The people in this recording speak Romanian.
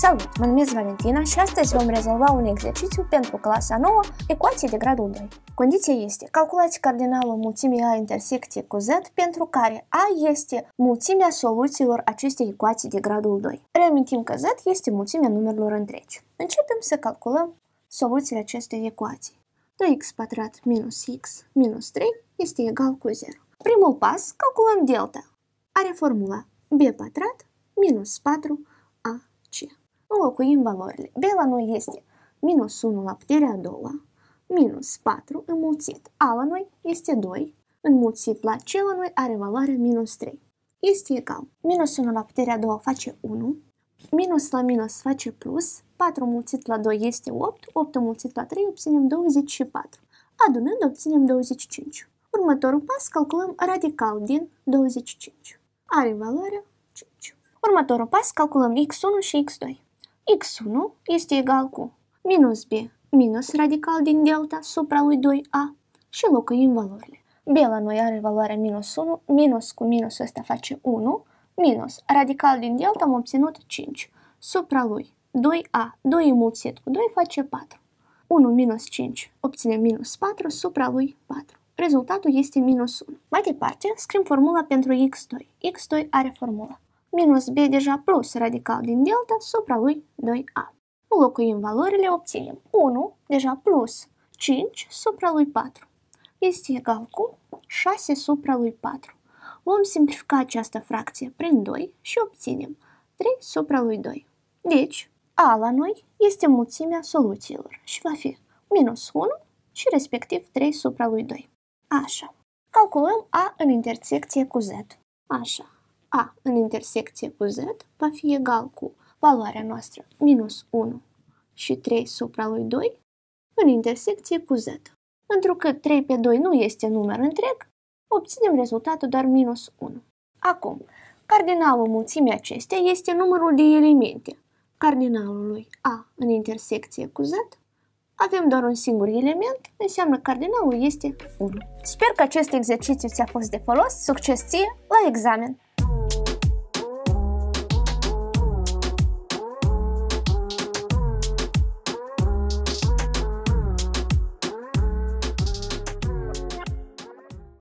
Salut! Mă numesc Valentina și astăzi vom rezolva un exercițiu pentru clasa 9, ecuație de gradul 2. Condiția este, calculați cardinalul mulțimii A intersecție cu Z pentru care A este mulțimea soluțiilor acestei ecuații de gradul 2. Reamintim că Z este mulțimea numerelor întregi. Începem să calculăm soluțiile acestei ecuații. 2x pătrat minus x minus 3 este egal cu 0. Primul pas, calculăm delta. Are formula b pătrat minus 4 înlocuim valorile. B la noi este minus 1 la puterea a doua, minus 4 înmulțit. A la noi este 2, înmulțit la C la noi are valoarea minus 3. Este egal. Minus 1 la puterea a doua face 1, minus la minus face plus, 4 mulțit la 2 este 8, 8 mulțit la 3 obținem 24. Adunând obținem 25. Următorul pas calculăm radical din 25. Are valoarea 5. Următorul pas calculăm x1 și x2 x1 este egal cu minus b minus radical din delta supra lui 2a și locuim valorile. b la noi are valoarea minus 1, minus cu minusul ăsta face 1, minus radical din delta am obținut 5, supra lui 2a, 2 înmulțit cu 2 face 4. 1 minus 5 obține minus 4 supra lui 4. Rezultatul este minus 1. Mai departe, scriem formula pentru x2. x2 are formula minus b deja plus radical din delta supra lui 2a. Înlocuim valorile, obținem 1 deja plus 5 supra lui 4 este egal cu 6 supra lui 4. Vom simplifica această fracție prin 2 și obținem 3 supra lui 2. Deci, a la noi este mulțimea soluțiilor și va fi minus 1 și respectiv 3 supra lui 2. Așa. Calculăm a în intersecție cu z. Așa. A în intersecție cu Z va fi egal cu valoarea noastră minus 1 și 3 supra lui 2 în intersecție cu Z. Pentru că 3 pe 2 nu este număr întreg, obținem rezultatul doar minus 1. Acum, cardinalul mulțimii acestea este numărul de elemente. Cardinalul lui A în intersecție cu Z avem doar un singur element, înseamnă cardinalul este 1. Sper că acest exercițiu ți-a fost de folos, succes ție la examen!